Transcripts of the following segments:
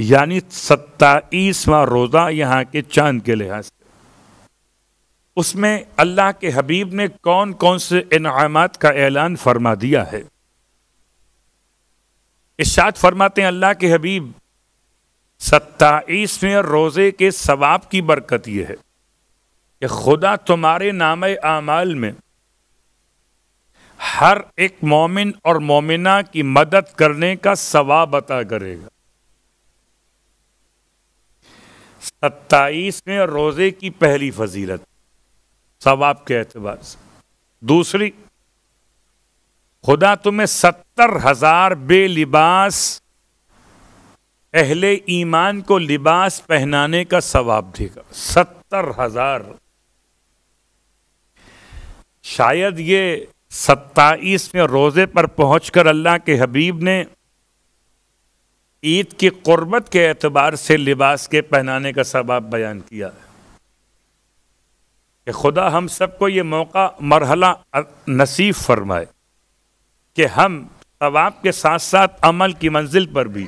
यानी सत्ताईसवा रोज़ा यहाँ के चांद के लिहाज से उसमें अल्लाह के हबीब ने कौन कौन से इनामत का ऐलान फरमा दिया है इशाद फरमाते हैं अल्लाह के हबीब सत्ताईसवें रोज़े के सवाब की बरकत यह है कि खुदा तुम्हारे नाम आमाल में हर एक मोमिन और मोमिना की मदद करने का सवाब अता करेगा सत्ताईसवें रोज़े की पहली फजीलत सवाब के एतबार से दूसरी खुदा तुम्हें सत्तर हजार बेलिबास अहले ईमान को लिबास पहनाने का सवाब देगा सत्तर हजार शायद ये सत्ताईसवें रोज़े पर पहुंचकर अल्लाह के हबीब ने ईद की क़ुरबत के एतबार से लिबास के पहनाने का सबाब बयान किया है कि खुदा हम सबको ये मौका मरहला नसीब फरमाए कि हम सवाब के साथ साथ अमल की मंजिल पर भी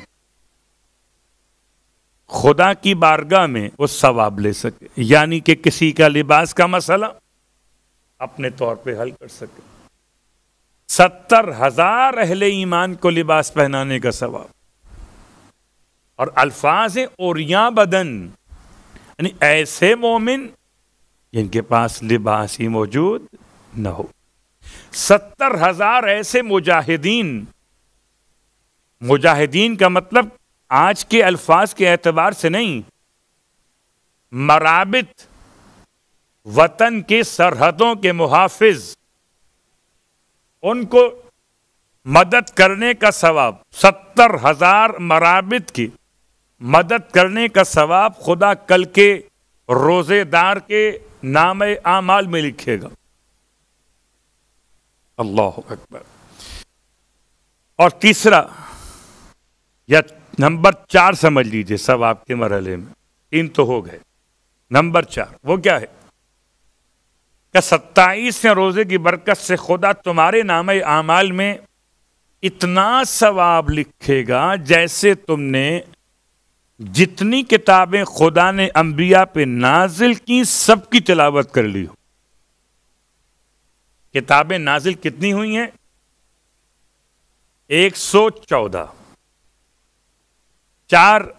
खुदा की बारगाह में वो सवाब ले सके यानी कि किसी का लिबास का मसला अपने तौर पे हल कर सके सत्तर हजार अहले ईमान को लिबास पहनाने का सवाब और अल्फाज हैं और या बदन यानी ऐसे मोमिन जिनके पास लिबास ही मौजूद न हो सत्तर हजार ऐसे मुजाहिदीन मुजाहिदीन का मतलब आज के अल्फाज के एतबार से नहीं मराबित वतन के सरहदों के मुहाफिज उनको मदद करने का सवाब सत्तर हजार मराबित की मदद करने का सवाब खुदा कल के रोजेदार के नाम आमाल में लिखेगा अल्लाह अकबर और तीसरा या नंबर चार समझ लीजिए सब आपके मरहले में तीन तो हो गए नंबर चार वो क्या है क्या सत्ताईसवें रोज़े की बरकत से खुदा तुम्हारे नाम आमाल में इतना सवाब लिखेगा जैसे तुमने जितनी किताबें खुदा ने अंबिया पे नाजिल की सबकी तिलावत कर ली हो किताबें नाजिल कितनी हुई हैं एक सौ चौदह चार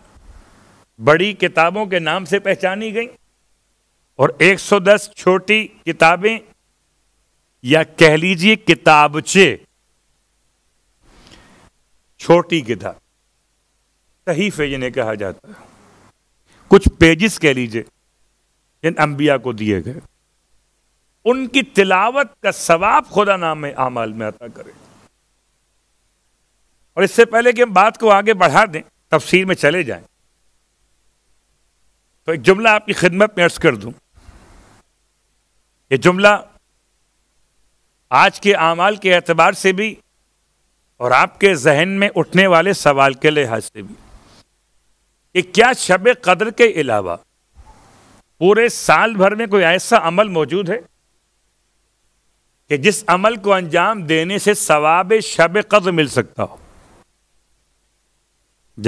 बड़ी किताबों के नाम से पहचानी गई और 110 छोटी किताबें या कह लीजिए किताबचे छोटी किताब है जिन्हें कहा जाता है कुछ पेजिस कह लीजिए जिन अंबिया को दिए गए उनकी तिलावत का सवाब खुदा नाम में आमाल में अता करे और इससे पहले कि हम बात को आगे बढ़ा दें तफसीर में चले जाएं तो एक जुमला आपकी खिदमत में अर्ज कर दूं ये जुमला आज के आमाल के एतबार से भी और आपके जहन में उठने वाले सवाल के लिहाज से भी कि क्या शब कदर के अलावा पूरे साल भर में कोई ऐसा अमल मौजूद है कि जिस अमल को अंजाम देने से सवाब शब कदर मिल सकता हो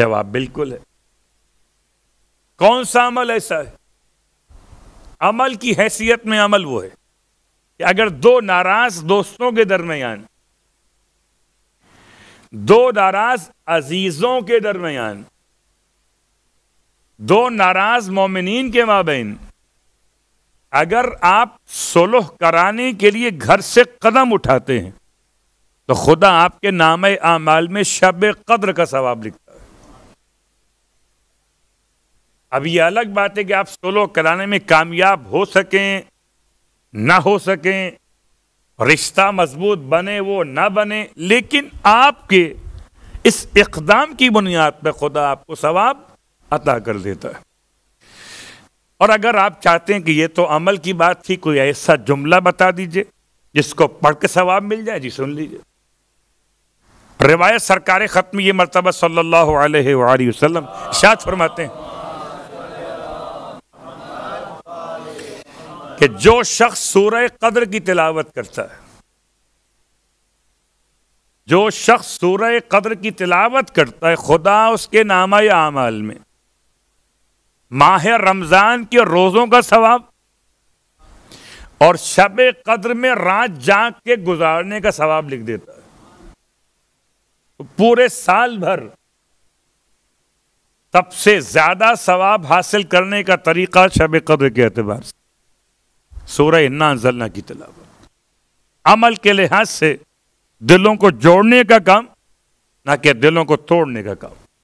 जवाब बिल्कुल है कौन सा अमल ऐसा है अमल की हैसियत में अमल वो है कि अगर दो नाराज दोस्तों के दरमियान दो नाराज अजीजों के दरमियान दो नाराज मोमिन के माबेन अगर आप सोलह कराने के लिए घर से कदम उठाते हैं तो खुदा आपके नाम आमाल में शब कद्र का सवाब लिखता है अब यह अलग बात है कि आप सोलो कराने में कामयाब हो सकें ना हो सकें रिश्ता मजबूत बने वो ना बने लेकिन आपके इस इकदाम की बुनियाद पर खुदा आपको सवाब अता कर देता है और अगर आप चाहते हैं कि ये तो अमल की बात थी कोई ऐसा जुमला बता दीजिए जिसको पढ़ के सवाब मिल जाए जी सुन लीजिए रिवायत सरकार ख़त्म ये मरतबा सल्लल्लाहु अलैहि वसल्लम शाद फरमाते हैं कि जो शख्स सूरह कदर की तिलावत करता है जो शख्स सूरह कदर की तिलावत करता है खुदा उसके नामा या आमाल में माह रमज़ान के रोज़ों का सवाब और शब कद्र में रात जाग के गुजारने का सवाब लिख देता है तो पूरे साल भर सबसे ज़्यादा सवाब हासिल करने का तरीका शब कद्र के एतबार से सूर्य इन्ना जलना की तलावत अमल के लिहाज से दिलों को जोड़ने का काम ना कि दिलों को तोड़ने का काम